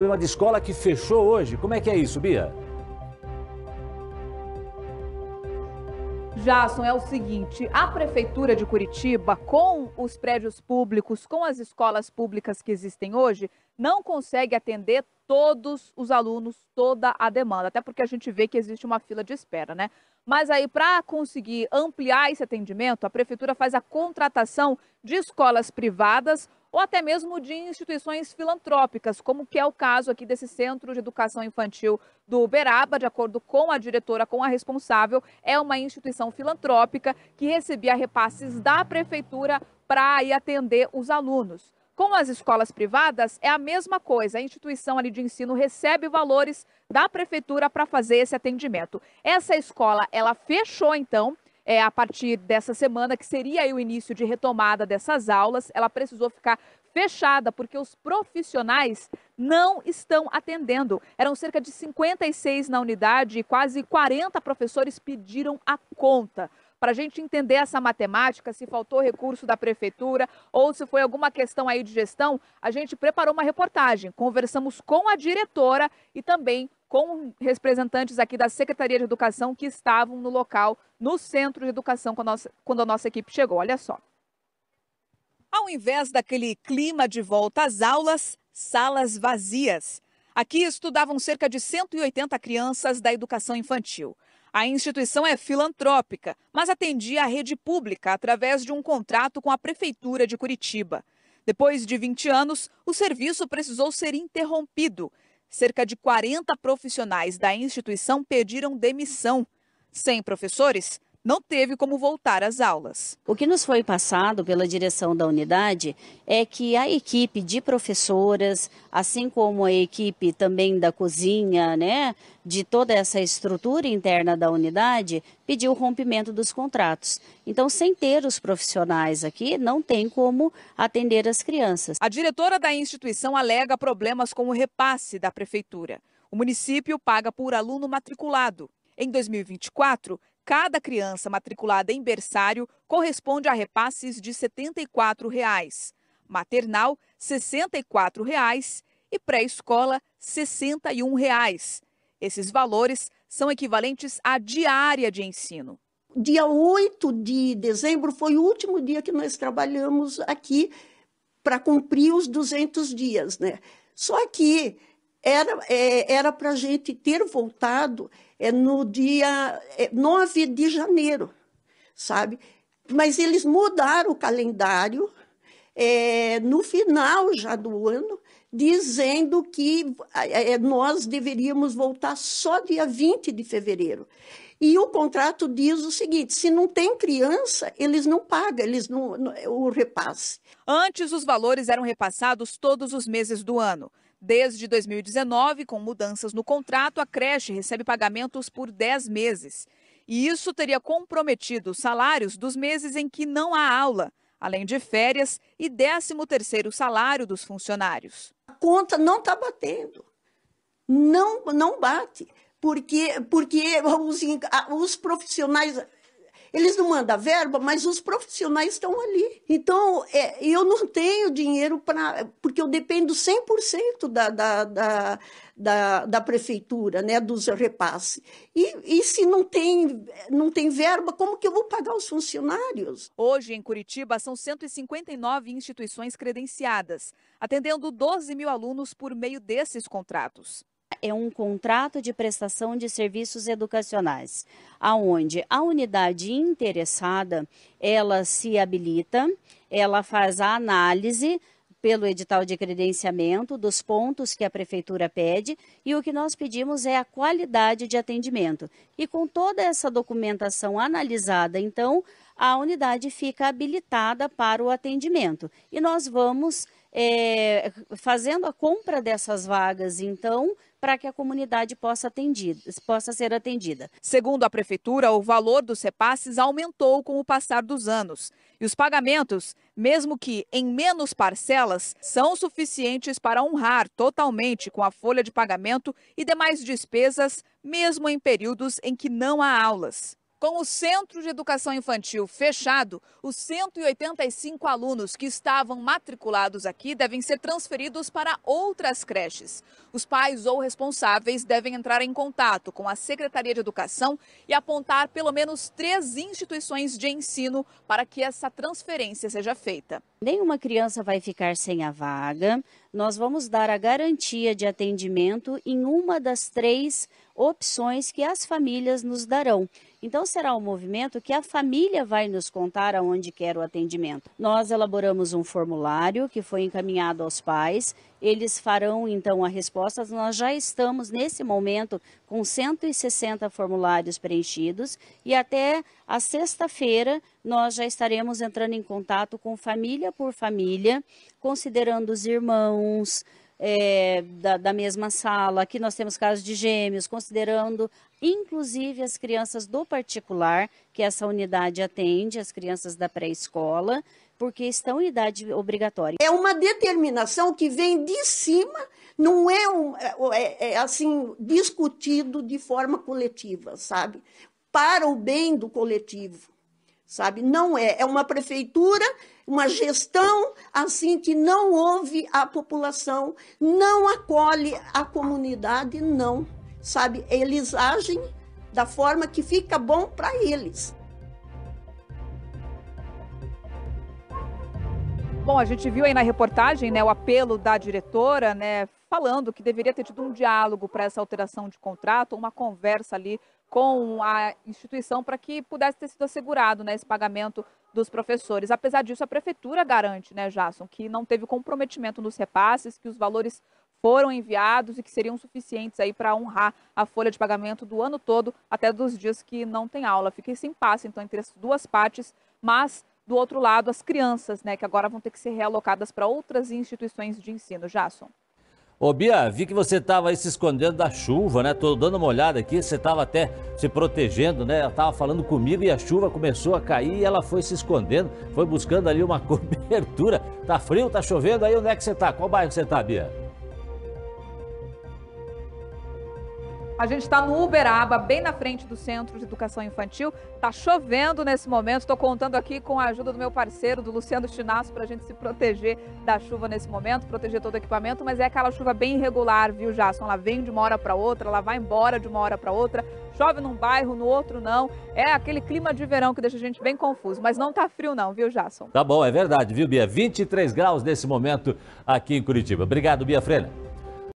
problema de escola que fechou hoje. Como é que é isso, Bia? Jason, é o seguinte: a Prefeitura de Curitiba, com os prédios públicos, com as escolas públicas que existem hoje, não consegue atender todos os alunos, toda a demanda. Até porque a gente vê que existe uma fila de espera, né? Mas aí, para conseguir ampliar esse atendimento, a Prefeitura faz a contratação de escolas privadas ou até mesmo de instituições filantrópicas, como que é o caso aqui desse Centro de Educação Infantil do Uberaba, de acordo com a diretora, com a responsável, é uma instituição filantrópica que recebia repasses da prefeitura para atender os alunos. Com as escolas privadas é a mesma coisa. A instituição ali de ensino recebe valores da prefeitura para fazer esse atendimento. Essa escola, ela fechou então é, a partir dessa semana, que seria o início de retomada dessas aulas, ela precisou ficar fechada porque os profissionais não estão atendendo. Eram cerca de 56 na unidade e quase 40 professores pediram a conta para a gente entender essa matemática, se faltou recurso da prefeitura ou se foi alguma questão aí de gestão, a gente preparou uma reportagem. Conversamos com a diretora e também com representantes aqui da Secretaria de Educação que estavam no local, no Centro de Educação, quando a nossa, quando a nossa equipe chegou. Olha só. Ao invés daquele clima de volta às aulas, salas vazias. Aqui estudavam cerca de 180 crianças da educação infantil. A instituição é filantrópica, mas atendia a rede pública através de um contrato com a Prefeitura de Curitiba. Depois de 20 anos, o serviço precisou ser interrompido. Cerca de 40 profissionais da instituição pediram demissão. Sem professores não teve como voltar às aulas. O que nos foi passado pela direção da unidade é que a equipe de professoras, assim como a equipe também da cozinha, né, de toda essa estrutura interna da unidade, pediu o rompimento dos contratos. Então, sem ter os profissionais aqui, não tem como atender as crianças. A diretora da instituição alega problemas com o repasse da prefeitura. O município paga por aluno matriculado. Em 2024, cada criança matriculada em berçário corresponde a repasses de R$ 74. Reais, maternal, R$ 64 reais, e pré-escola, R$ 61. Reais. Esses valores são equivalentes à diária de ensino. Dia 8 de dezembro foi o último dia que nós trabalhamos aqui para cumprir os 200 dias, né? Só que era é, era para a gente ter voltado é, no dia 9 é, de janeiro, sabe? Mas eles mudaram o calendário é, no final já do ano, dizendo que é, é nós deveríamos voltar só dia 20 de fevereiro. E o contrato diz o seguinte: se não tem criança, eles não pagam, eles não, não o repasse. Antes os valores eram repassados todos os meses do ano. Desde 2019, com mudanças no contrato, a creche recebe pagamentos por 10 meses. E isso teria comprometido os salários dos meses em que não há aula, além de férias e 13º salário dos funcionários. A conta não está batendo. Não, não bate. Porque, porque assim, os profissionais eles não mandam verba, mas os profissionais estão ali. Então, é, eu não tenho dinheiro para. Porque eu dependo 100% da, da, da, da, da prefeitura, né, dos repasses. E, e se não tem, não tem verba, como que eu vou pagar os funcionários? Hoje, em Curitiba, são 159 instituições credenciadas, atendendo 12 mil alunos por meio desses contratos é um contrato de prestação de serviços educacionais, aonde a unidade interessada, ela se habilita, ela faz a análise pelo edital de credenciamento dos pontos que a prefeitura pede e o que nós pedimos é a qualidade de atendimento. E com toda essa documentação analisada, então, a unidade fica habilitada para o atendimento. E nós vamos é, fazendo a compra dessas vagas, então, para que a comunidade possa, atendida, possa ser atendida. Segundo a Prefeitura, o valor dos repasses aumentou com o passar dos anos. E os pagamentos, mesmo que em menos parcelas, são suficientes para honrar totalmente com a folha de pagamento e demais despesas, mesmo em períodos em que não há aulas. Com o Centro de Educação Infantil fechado, os 185 alunos que estavam matriculados aqui devem ser transferidos para outras creches. Os pais ou responsáveis devem entrar em contato com a Secretaria de Educação e apontar pelo menos três instituições de ensino para que essa transferência seja feita. Nenhuma criança vai ficar sem a vaga, nós vamos dar a garantia de atendimento em uma das três opções que as famílias nos darão. Então, será um movimento que a família vai nos contar aonde quer o atendimento. Nós elaboramos um formulário que foi encaminhado aos pais eles farão então a resposta. Nós já estamos nesse momento com 160 formulários preenchidos e até a sexta-feira nós já estaremos entrando em contato com família por família, considerando os irmãos. É, da, da mesma sala, aqui nós temos casos de gêmeos, considerando inclusive as crianças do particular, que essa unidade atende, as crianças da pré-escola, porque estão em idade obrigatória. É uma determinação que vem de cima, não é, um, é, é, é assim discutido de forma coletiva, sabe? Para o bem do coletivo, sabe? Não é, é uma prefeitura, uma gestão assim que não ouve a população, não acolhe a comunidade, não, sabe? Eles agem da forma que fica bom para eles. Bom, a gente viu aí na reportagem né, o apelo da diretora, né, falando que deveria ter tido um diálogo para essa alteração de contrato, uma conversa ali com a instituição para que pudesse ter sido assegurado né, esse pagamento dos professores. Apesar disso, a prefeitura garante, né, Jason, que não teve comprometimento nos repasses, que os valores foram enviados e que seriam suficientes aí para honrar a folha de pagamento do ano todo, até dos dias que não tem aula. fiquei sem passo então, entre as duas partes, mas do outro lado, as crianças, né, que agora vão ter que ser realocadas para outras instituições de ensino. Jason. Ô Bia, vi que você estava aí se escondendo da chuva, né? Tô dando uma olhada aqui, você estava até se protegendo, né? Ela estava falando comigo e a chuva começou a cair e ela foi se escondendo, foi buscando ali uma cobertura. Tá frio, tá chovendo aí, onde é que você tá? Qual bairro você está, Bia? A gente está no Uberaba, bem na frente do Centro de Educação Infantil. Tá chovendo nesse momento. Estou contando aqui com a ajuda do meu parceiro, do Luciano Chinasso, para a gente se proteger da chuva nesse momento, proteger todo o equipamento. Mas é aquela chuva bem irregular, viu, Jason? Ela vem de uma hora para outra, ela vai embora de uma hora para outra. Chove num bairro, no outro não. É aquele clima de verão que deixa a gente bem confuso. Mas não tá frio não, viu, Jason? Tá bom, é verdade, viu, Bia? 23 graus nesse momento aqui em Curitiba. Obrigado, Bia Freire.